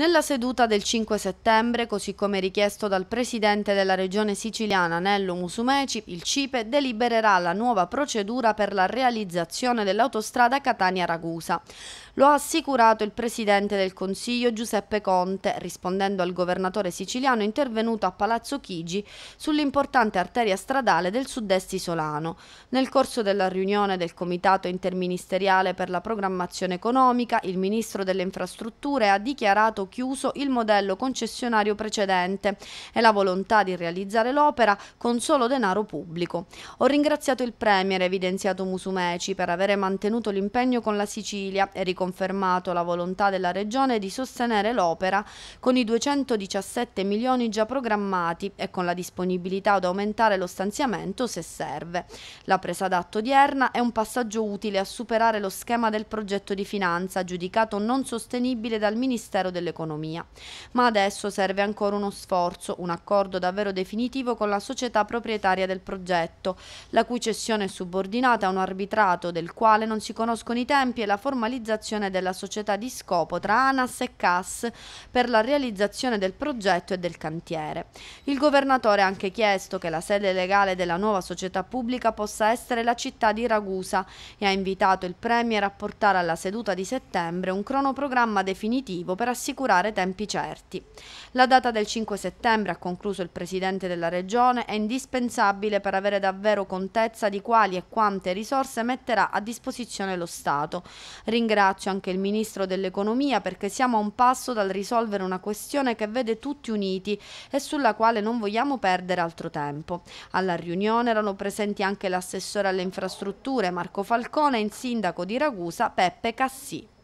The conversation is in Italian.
Nella seduta del 5 settembre, così come richiesto dal presidente della regione siciliana Nello Musumeci, il CIPE delibererà la nuova procedura per la realizzazione dell'autostrada Catania-Ragusa. Lo ha assicurato il presidente del Consiglio Giuseppe Conte, rispondendo al governatore siciliano intervenuto a Palazzo Chigi sull'importante arteria stradale del sud-est isolano. Nel corso della riunione del Comitato Interministeriale per la Programmazione Economica, il ministro delle Infrastrutture ha dichiarato chiuso il modello concessionario precedente e la volontà di realizzare l'opera con solo denaro pubblico. Ho ringraziato il Premier, evidenziato Musumeci, per avere mantenuto l'impegno con la Sicilia e riconfermato la volontà della Regione di sostenere l'opera con i 217 milioni già programmati e con la disponibilità ad aumentare lo stanziamento se serve. La presa d'atto odierna è un passaggio utile a superare lo schema del progetto di finanza giudicato non sostenibile dal Ministero delle dell'economia. Ma adesso serve ancora uno sforzo, un accordo davvero definitivo con la società proprietaria del progetto, la cui cessione è subordinata a un arbitrato del quale non si conoscono i tempi e la formalizzazione della società di scopo tra ANAS e CAS per la realizzazione del progetto e del cantiere. Il governatore ha anche chiesto che la sede legale della nuova società pubblica possa essere la città di Ragusa e ha invitato il Premier a portare alla seduta di settembre un cronoprogramma definitivo per assicurare assicurare tempi certi. La data del 5 settembre, ha concluso il Presidente della Regione, è indispensabile per avere davvero contezza di quali e quante risorse metterà a disposizione lo Stato. Ringrazio anche il Ministro dell'Economia perché siamo a un passo dal risolvere una questione che vede tutti uniti e sulla quale non vogliamo perdere altro tempo. Alla riunione erano presenti anche l'assessore alle infrastrutture Marco Falcone e il sindaco di Ragusa Peppe Cassì.